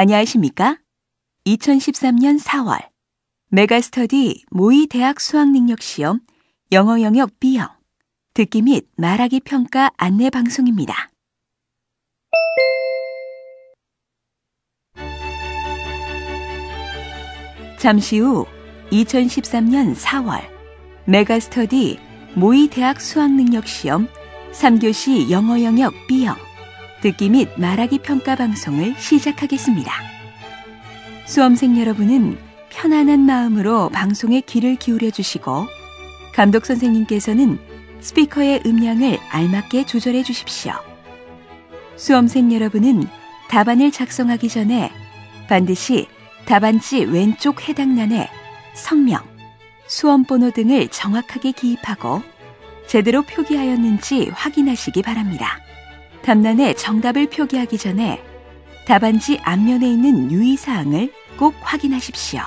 안녕하십니까? 2013년 4월 메가스터디 모의 대학 수학능력 시험 영어 영역 B형 듣기 및 말하기 평가 안내 방송입니다. 잠시 후 2013년 4월 메가스터디 모의 대학 수학능력 시험 3교시 영어 영역 B형 듣기 및 말하기 평가 방송을 시작하겠습니다. 수험생 여러분은 편안한 마음으로 방송에 귀를 기울여 주시고 감독 선생님께서는 스피커의 음량을 알맞게 조절해 주십시오. 수험생 여러분은 답안을 작성하기 전에 반드시 답안지 왼쪽 해당란에 성명, 수험번호 등을 정확하게 기입하고 제대로 표기하였는지 확인하시기 바랍니다. 답란에 정답을 표기하기 전에 답안지 앞면에 있는 유의사항을 꼭 확인하십시오.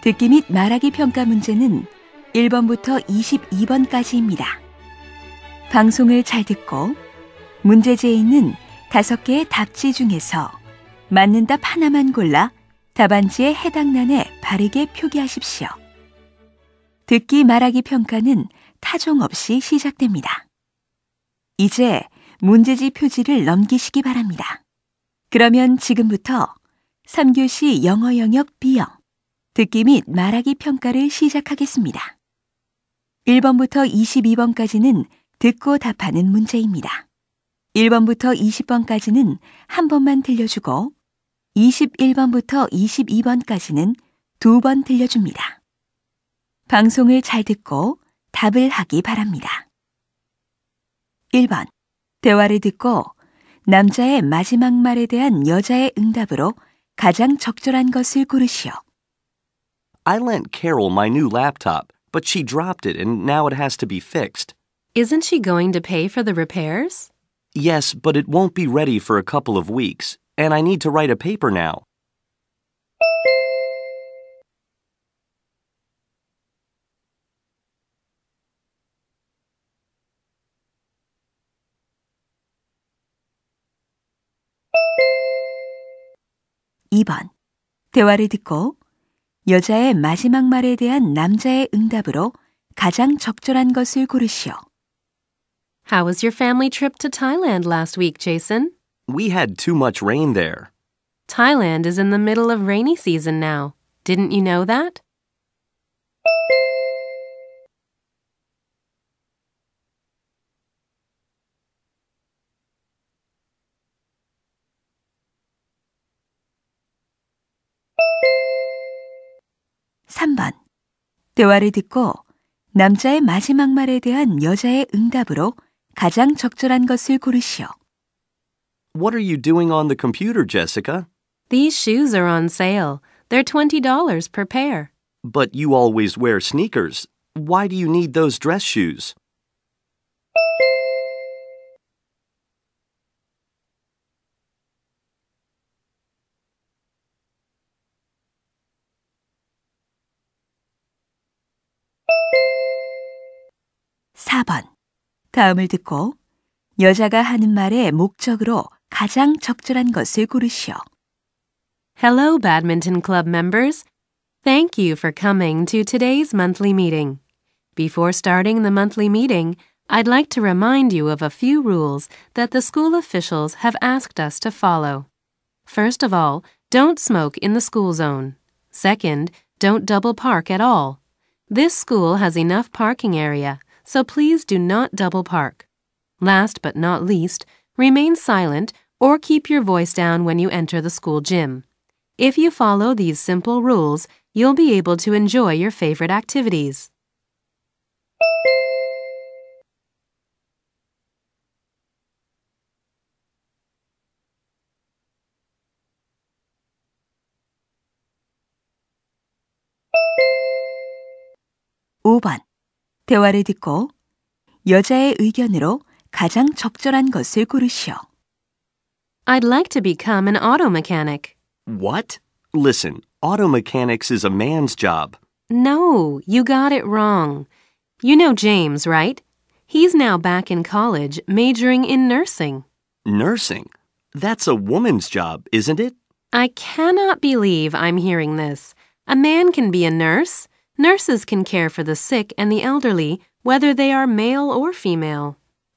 듣기 및 말하기 평가 문제는 1번부터 22번까지입니다. 방송을 잘 듣고 문제지에 있는 5개의 답지 중에서 맞는 답 하나만 골라 답안지에 해당란에 바르게 표기하십시오. 듣기 말하기 평가는 타종 없이 시작됩니다. 이제 문제지 표지를 넘기시기 바랍니다. 그러면 지금부터 3교시 영어 영역 B형 듣기 및 말하기 평가를 시작하겠습니다. 1번부터 22번까지는 듣고 답하는 문제입니다. 1번부터 20번까지는 한 번만 들려주고 21번부터 22번까지는 두 번 들려줍니다. 방송을 잘 듣고 답을 하기 바랍니다. 1번 대화를 듣고 남자의 마지막 말에 대한 여자의 응답으로 가장 적절한 것을 고르시오. I lent Carol my new laptop, but she dropped it and now it has to be fixed. Isn't she going to pay for the repairs? Yes, but it won't be ready for a couple of weeks, and I need to write a paper now. 2번. 대화를 듣고 여자의 마지막 말에 대한 남자의 응답으로 가장 적절한 것을 고르시오. How was your family trip to Thailand last week, Jason? We had too much rain there. Thailand is in the middle of rainy season now. Didn't you know that? 대화를 듣고 남자의 마지막 말에 대한 여자의 응답으로 가장 적절한 것을 고르시오. What are you doing on the computer, Jessica? These shoes are on sale. They're $20 per pair. But you always wear sneakers. Why do you need those dress shoes? 다음을 듣고 여자가 하는 말의 목적으로 가장 적절한 것을 고르시오. Hello, Badminton Club members. Thank you for coming to today's monthly meeting. Before starting the monthly meeting, I'd like to remind you of a few rules that the school officials have asked us to follow. First of all, don't smoke in the school zone. Second, don't double park at all. This school has enough parking area, so please do not double park. Last but not least, remain silent or keep your voice down when you enter the school gym. If you follow these simple rules, you'll be able to enjoy your favorite activities. 대화를 듣고 여자의 의견으로 가장 적절한 것을 고르시오. I'd like to become an auto mechanic. What? Listen, auto mechanics is a man's job. No, you got it wrong. You know James, right? He's now back in college majoring in nursing. Nursing? That's a woman's job, isn't it? I cannot believe I'm hearing this. A man can be a nurse. Nurses can care for the sick and the elderly, whether they are male or female.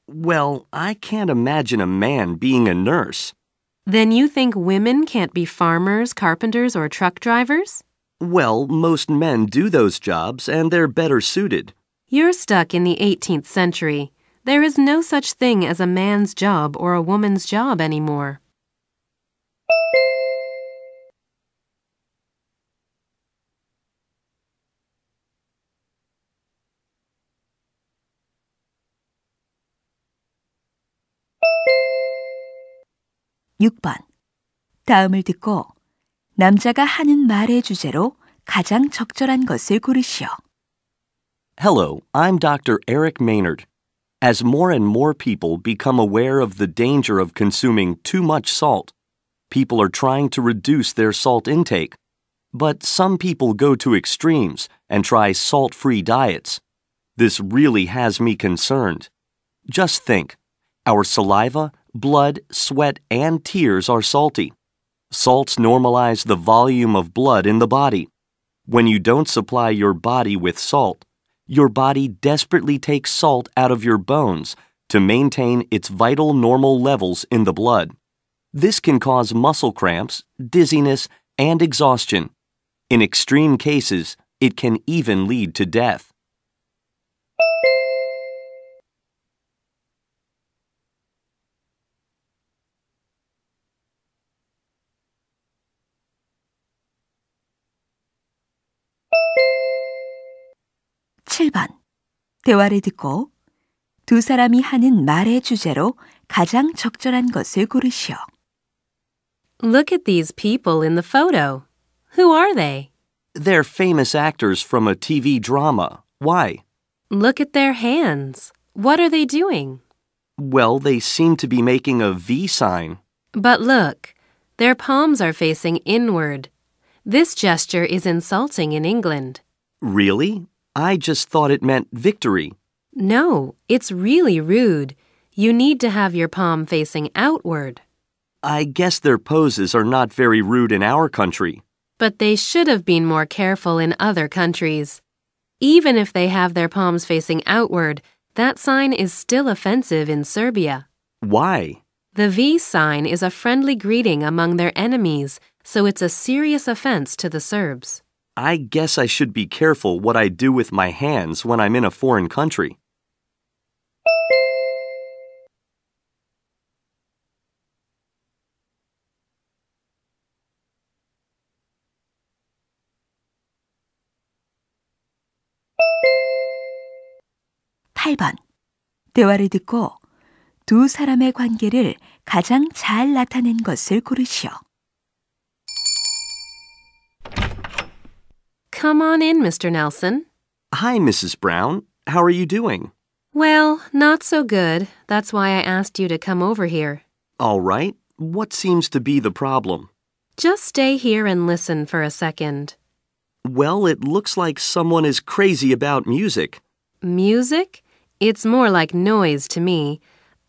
Well, I can't imagine a man being a nurse. Then you think women can't be farmers, carpenters, or truck drivers? Well, most men do those jobs and they're better suited. You're stuck in the 18th century. There is no such thing as a man's job or a woman's job anymore. 6번. 다음을 듣고 남자가 하는 말의 주제로 가장 적절한 것을 고르시오. Hello, I'm Dr. Eric Maynard. As more and more people become aware of the danger of consuming too much salt, people are trying to reduce their salt intake. But some people go to extremes and try salt free diets. This really has me concerned. Just think our saliva, blood, sweat, and tears are salty. Salts normalize the volume of blood in the body. When you don't supply your body with salt, your body desperately takes salt out of your bones to maintain its vital normal levels in the blood. This can cause muscle cramps, dizziness, and exhaustion. In extreme cases, it can even lead to death. 대화를 듣고 두 사람이 하는 말의 주제로 가장 적절한 것을 고르시오. Look at these people in the photo. Who are they? They're famous actors from a TV drama. Why? Look at their hands. What are they doing? Well, they seem to be making a V sign. But look, their palms are facing inward. This gesture is insulting in England. Really? I just thought it meant victory. No, it's really rude. You need to have your palm facing outward. I guess their poses are not very rude in our country. But they should have been more careful in other countries. Even if they have their palms facing outward, that sign is still offensive in Serbia. Why? The V sign is a friendly greeting among their enemies, so it's a serious offense to the Serbs. I guess I should be careful what I do with my hands when I'm in a foreign country. (8번) 대화를 듣고 두 사람의 관계를 가장 잘 나타낸 것을 고르시오. Come on in, Mr. Nelson. Hi, Mrs. Brown. How are you doing? Well, not so good. That's why I asked you to come over here. All right. What seems to be the problem? Just stay here and listen for a second. Well, it looks like someone is crazy about music. Music? It's more like noise to me.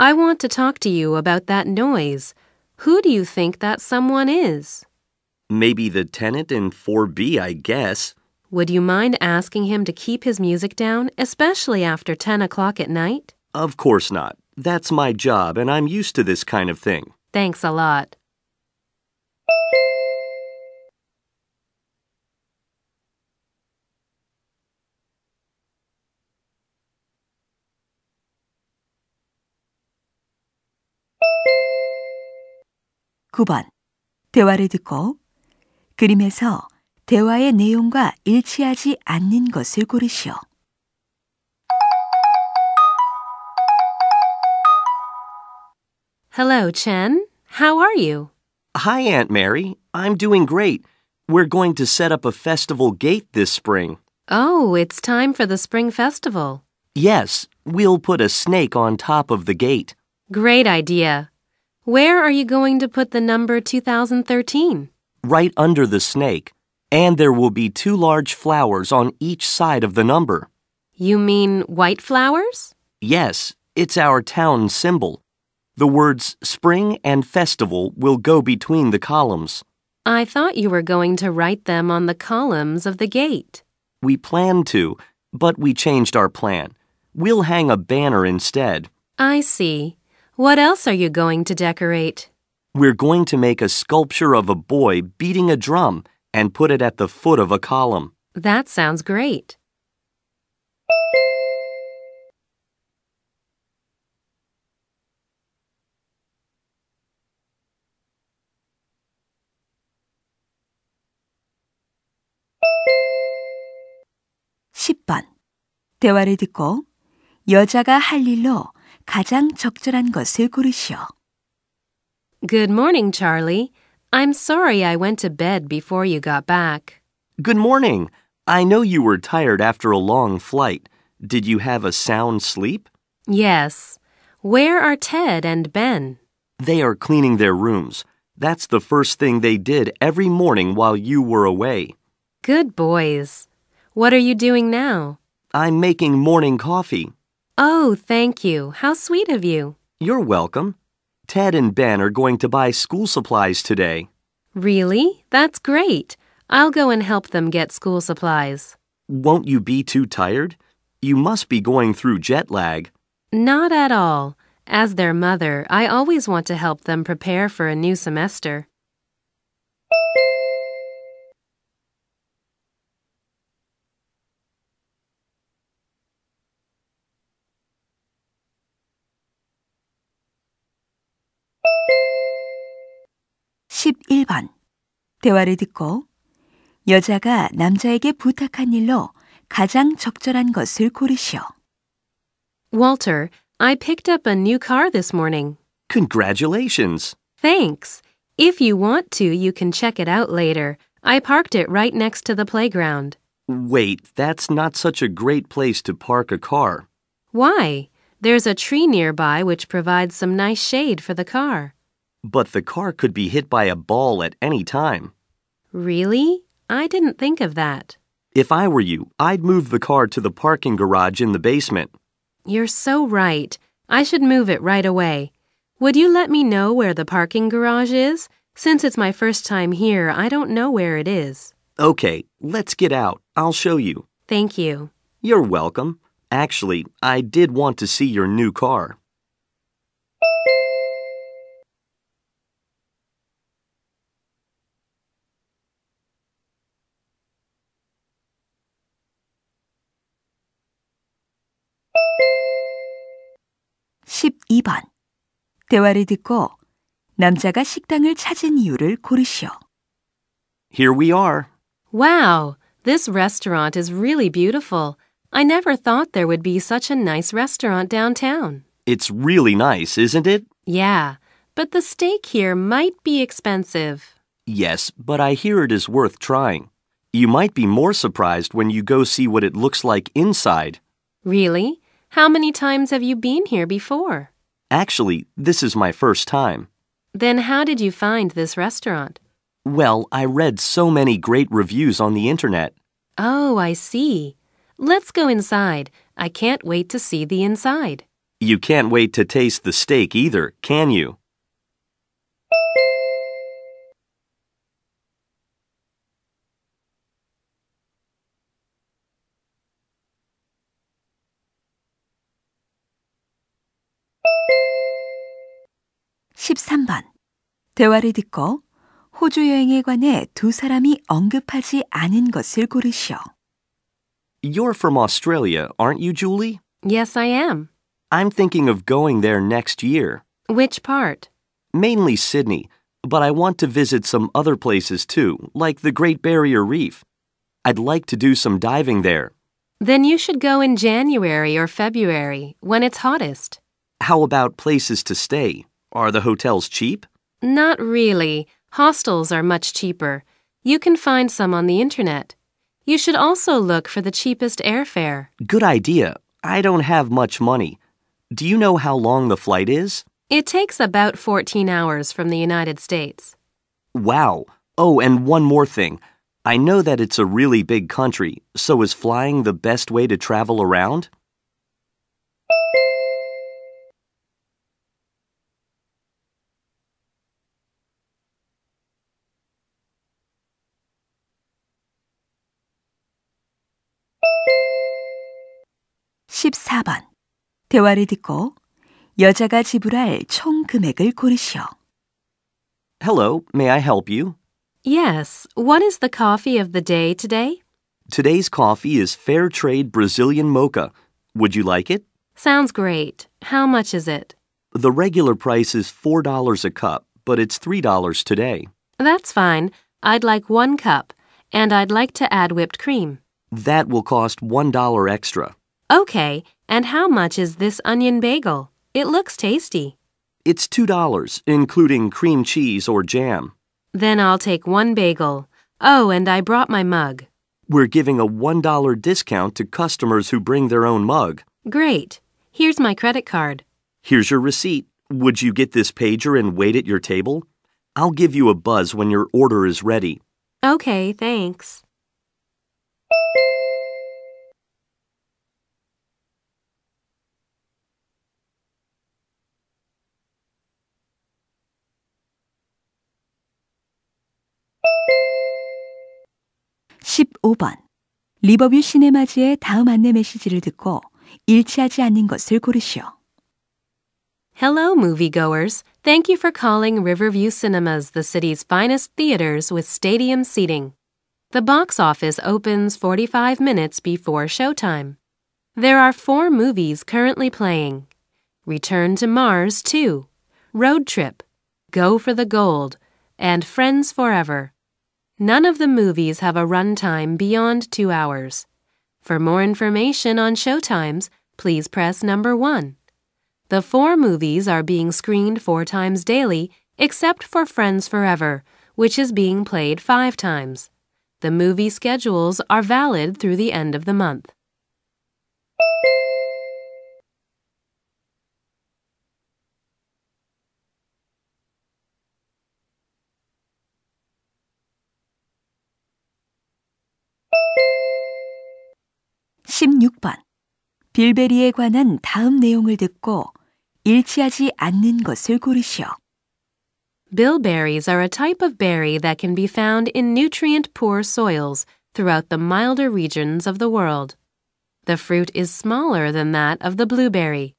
I want to talk to you about that noise. Who do you think that someone is? Maybe the tenant in 4B, I guess. Would you mind asking him to keep his music down, especially after 10 o'clock at night? Of course not. That's my job, and I'm used to this kind of thing. Thanks a lot. (9번) 대화를 듣고 그림에서 대화의 내용과 일치하지 않는 것을 고르시오. Hello, Chen. How are you? Hi, Aunt Mary. I'm doing great. We're going to set up a festival gate this spring. Oh, it's time for the spring festival. Yes, we'll put a snake on top of the gate. Great idea. Where are you going to put the number 2013? Right under the snake and there will be two large flowers on each side of the number. You mean white flowers? Yes, it's our town symbol. The words spring and festival will go between the columns. I thought you were going to write them on the columns of the gate. We planned to, but we changed our plan. We'll hang a banner instead. I see. What else are you going to decorate? We're going to make a sculpture of a boy beating a drum and put it at the foot of a column. That sounds great. 대화를 듣고 여자가 할 일로 가장 적절한 것을 고르시오. Good morning, Charlie. I'm sorry I went to bed before you got back. Good morning. I know you were tired after a long flight. Did you have a sound sleep? Yes. Where are Ted and Ben? They are cleaning their rooms. That's the first thing they did every morning while you were away. Good boys. What are you doing now? I'm making morning coffee. Oh, thank you. How sweet of you. You're welcome. Ted and Ben are going to buy school supplies today. Really? That's great. I'll go and help them get school supplies. Won't you be too tired? You must be going through jet lag. Not at all. As their mother, I always want to help them prepare for a new semester. 대화를 듣고 여자가 남자에게 부탁한 일로 가장 적절한 것을 고르시오. Walter, I picked up a new car this morning. Congratulations. Thanks. If you want to, you can check it out later. I parked it right next to the playground. Wait, that's not such a great place to park a car. Why? There's a tree nearby which provides some nice shade for the car. But the car could be hit by a ball at any time. Really? I didn't think of that. If I were you, I'd move the car to the parking garage in the basement. You're so right. I should move it right away. Would you let me know where the parking garage is? Since it's my first time here, I don't know where it is. Okay, let's get out. I'll show you. Thank you. You're welcome. Actually, I did want to see your new car. 2번. 대화를 듣고 남자가 식당을 찾은 이유를 고르시오. Here we are. Wow, this restaurant is really beautiful. I never thought there would be such a nice restaurant downtown. It's really nice, isn't it? Yeah, but the steak here might be expensive. Yes, but I hear it is worth trying. You might be more surprised when you go see what it looks like inside. Really? How many times have you been here before? Actually, this is my first time. Then how did you find this restaurant? Well, I read so many great reviews on the internet. Oh, I see. Let's go inside. I can't wait to see the inside. You can't wait to taste the steak either, can you? 대화를 듣고 호주 여행에 관해 두 사람이 언급하지 않은 것을 고르시오. You're from Australia, aren't you, Julie? Yes, I am. I'm thinking of going there next year. Which part? Mainly Sydney, but I want to visit some other places too, like the Great Barrier Reef. I'd like to do some diving there. Then you should go in January or February, when it's hottest. How about places to stay? Are the hotels cheap? Not really. Hostels are much cheaper. You can find some on the internet. You should also look for the cheapest airfare. Good idea. I don't have much money. Do you know how long the flight is? It takes about 14 hours from the United States. Wow. Oh, and one more thing. I know that it's a really big country, so is flying the best way to travel around? 대화를 듣고 여자가 지불할 총 금액을 고르시오. Hello, may I help you? Yes, what is the coffee of the day today? Today's coffee is fair trade Brazilian mocha. Would you like it? Sounds great. How much is it? The regular price is $4 a cup, but it's $3 today. That's fine. I'd like one cup, and I'd like to add whipped cream. That will cost $1 extra. Okay, and how much is this onion bagel? It looks tasty. It's $2, including cream cheese or jam. Then I'll take one bagel. Oh, and I brought my mug. We're giving a $1 discount to customers who bring their own mug. Great. Here's my credit card. Here's your receipt. Would you get this pager and wait at your table? I'll give you a buzz when your order is ready. Okay, thanks. 15번. 리버뷰 시네마즈의 다음 안내 메시지를 듣고 일치하지 않는 것을 고르시오. Hello, moviegoers. Thank you for calling Riverview Cinemas the city's finest theaters with stadium seating. The box office opens 45 minutes before showtime. There are four movies currently playing Return to Mars 2, Road Trip, Go for the Gold, and Friends Forever. None of the movies have a runtime beyond two hours. For more information on showtimes, please press number one. The four movies are being screened four times daily, except for Friends Forever, which is being played five times. The movie schedules are valid through the end of the month. 16번. 빌베리에 관한 다음 내용을 듣고 일치하지 않는 것을 고르시오. Bilberries are a type of berry that can be found in nutrient poor soils throughout the milder regions of the world. The fruit is smaller than that of the blueberry.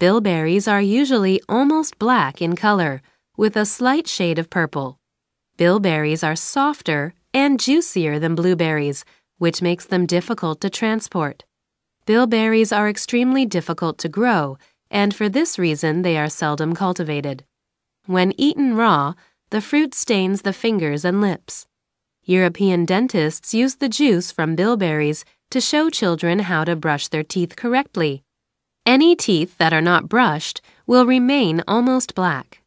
Bilberries are usually almost black in color, with a slight shade of purple. Bilberries are softer and juicier than blueberries, which makes them difficult to transport. Bilberries are extremely difficult to grow, and for this reason they are seldom cultivated. When eaten raw, the fruit stains the fingers and lips. European dentists use the juice from bilberries to show children how to brush their teeth correctly. Any teeth that are not brushed will remain almost black.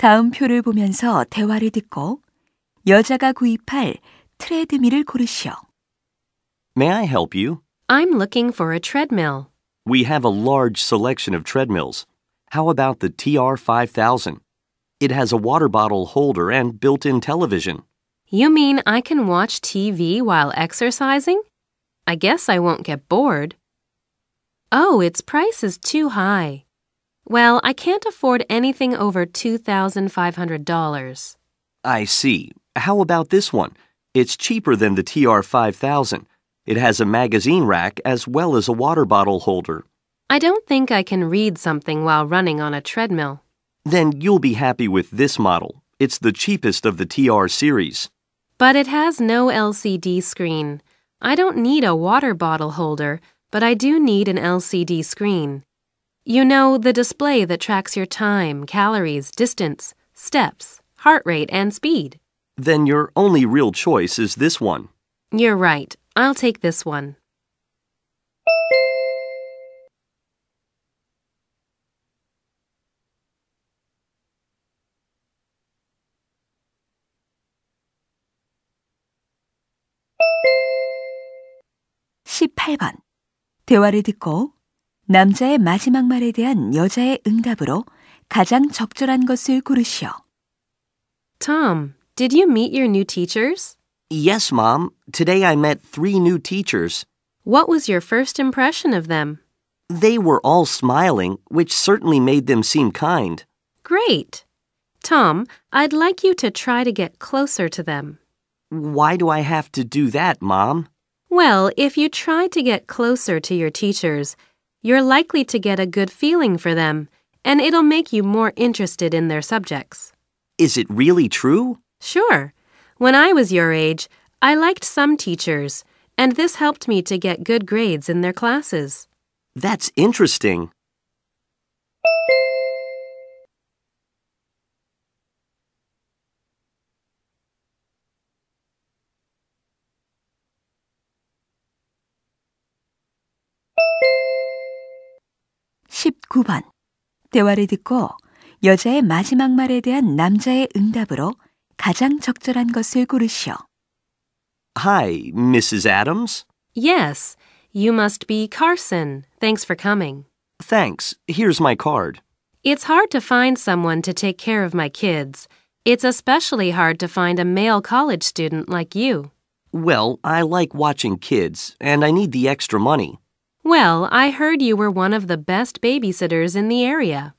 다음 표를 보면서 대화를 듣고 여자가 구입할 트레드밀을 고르시오. May I help you? I'm looking for a treadmill. We have a large selection of treadmills. How about the TR5000? It has a water bottle holder and built in television. You mean I can watch TV while exercising? I guess I won't get bored. Oh, its price is too high. Well, I can't afford anything over $2,500. I see. How about this one? It's cheaper than the TR5000. It has a magazine rack as well as a water bottle holder. I don't think I can read something while running on a treadmill. Then you'll be happy with this model. It's the cheapest of the TR series. But it has no LCD screen. I don't need a water bottle holder, but I do need an LCD screen. You know, the display that tracks your time, calories, distance, steps, heart rate, and speed. Then your only real choice is this one. You're right. I'll take this one. (18번) 대화를 듣고 남자의 마지막 말에 대한 여자의 응답으로 가장 적절한 것을 고르시오. Tom, did you meet your new teachers? Yes, Mom. Today I met three new teachers. What was your first impression of them? They were all smiling, which certainly made them seem kind. Great. Tom, I'd like you to try to get closer to them. Why do I have to do that, Mom? Well, if you try to get closer to your teachers, you're likely to get a good feeling for them, and it'll make you more interested in their subjects. Is it really true? Sure. When I was your age, I liked some teachers, and this helped me to get good grades in their classes. That's interesting. 9번. 대화를 듣고 여자의 마지막 말에 대한 남자의 응답으로 가장 적절한 것을 고르시오. Hi, Mrs. Adams. Yes, you must be Carson. Thanks for coming. Thanks. Here's my card. It's hard to find someone to take care of my kids. It's especially hard to find a male college student like you. Well, I like watching kids, and I need the extra money. Well, I heard you were one of the best babysitters in the area.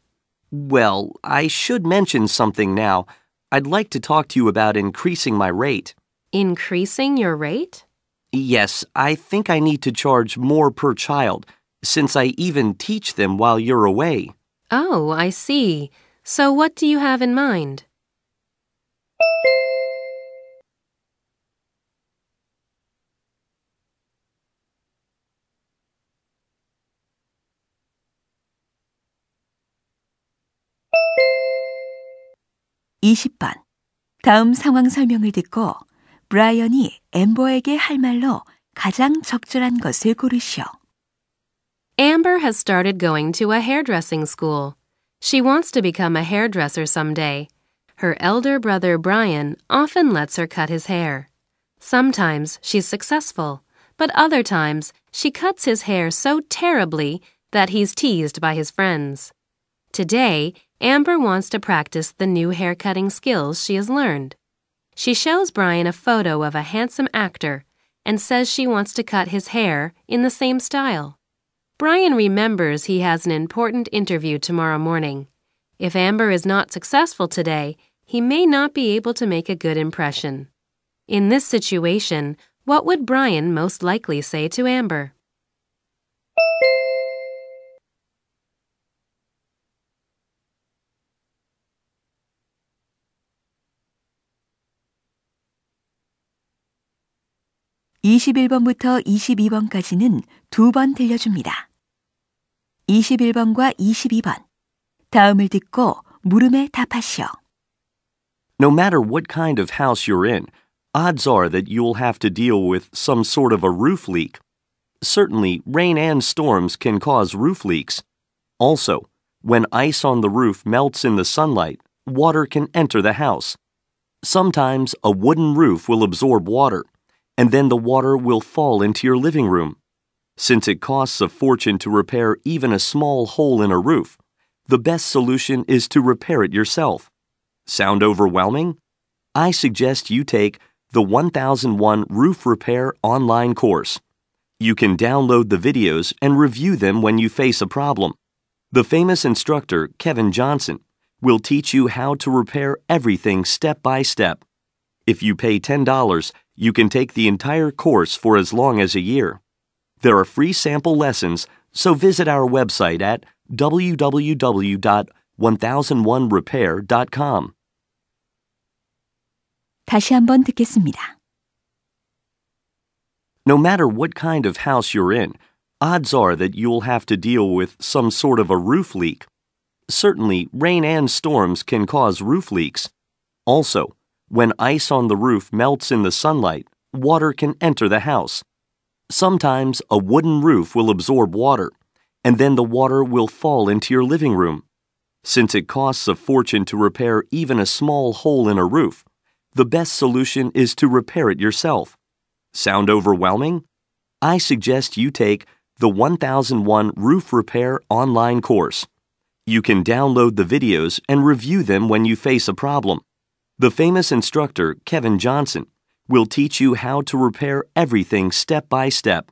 Well, I should mention something now. I'd like to talk to you about increasing my rate. Increasing your rate? Yes, I think I need to charge more per child, since I even teach them while you're away. Oh, I see. So what do you have in mind? 20번. 다음 상황 설명을 듣고 브라이언이 앰버에게 할 말로 가장 적절한 것을 고르시오. Amber has started going to a hairdressing school. She wants to become a hairdresser someday. Her elder brother Brian often lets her cut his hair. Sometimes she's successful, but other times she cuts his hair so terribly that he's teased by his friends. Today, Amber wants to practice the new haircutting skills she has learned. She shows Brian a photo of a handsome actor and says she wants to cut his hair in the same style. Brian remembers he has an important interview tomorrow morning. If Amber is not successful today, he may not be able to make a good impression. In this situation, what would Brian most likely say to Amber? 21번부터 22번까지는 두 번 들려줍니다. 21번과 22번. 다음을 듣고 물음에 답하시오. No matter what kind of house you're in, odds are that you'll have to deal with some sort of a roof leak. Certainly, rain and storms can cause roof leaks. Also, when ice on the roof melts in the sunlight, water can enter the house. Sometimes a wooden roof will absorb water and then the water will fall into your living room. Since it costs a fortune to repair even a small hole in a roof, the best solution is to repair it yourself. Sound overwhelming? I suggest you take the 1001 Roof Repair online course. You can download the videos and review them when you face a problem. The famous instructor, Kevin Johnson, will teach you how to repair everything step by step. If you pay $10, you can take the entire course for as long as a year. There are free sample lessons, so visit our website at www.1001repair.com. 다시 한 번 듣겠습니다. No matter what kind of house you're in, odds are that you'll have to deal with some sort of a roof leak. Certainly, rain and storms can cause roof leaks. Also, when ice on the roof melts in the sunlight, water can enter the house. Sometimes a wooden roof will absorb water, and then the water will fall into your living room. Since it costs a fortune to repair even a small hole in a roof, the best solution is to repair it yourself. Sound overwhelming? I suggest you take the 1001 Roof Repair online course. You can download the videos and review them when you face a problem. The famous instructor, Kevin Johnson, will teach you how to repair everything step by step.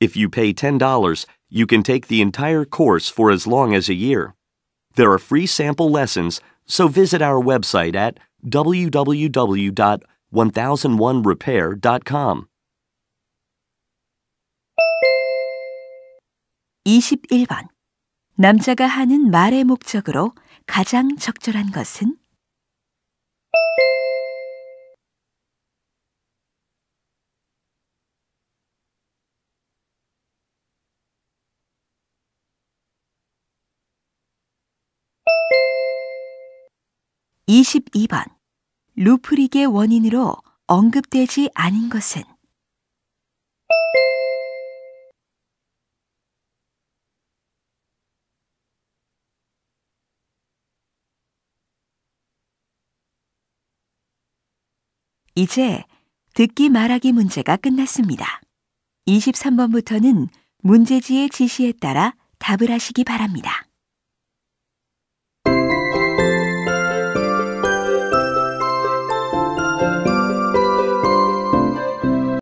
If you pay $10, you can take the entire course for as long as a year. There are free sample lessons, so visit our website at www.1001repair.com. 21번 남자가 하는 말의 목적으로 가장 적절한 것은 22번 루프릭의 원인으로 언급되지 않은 것은 이제 듣기 말하기 문제가 끝났습니다. 23번부터는 문제지의 지시에 따라 답을 하시기 바랍니다.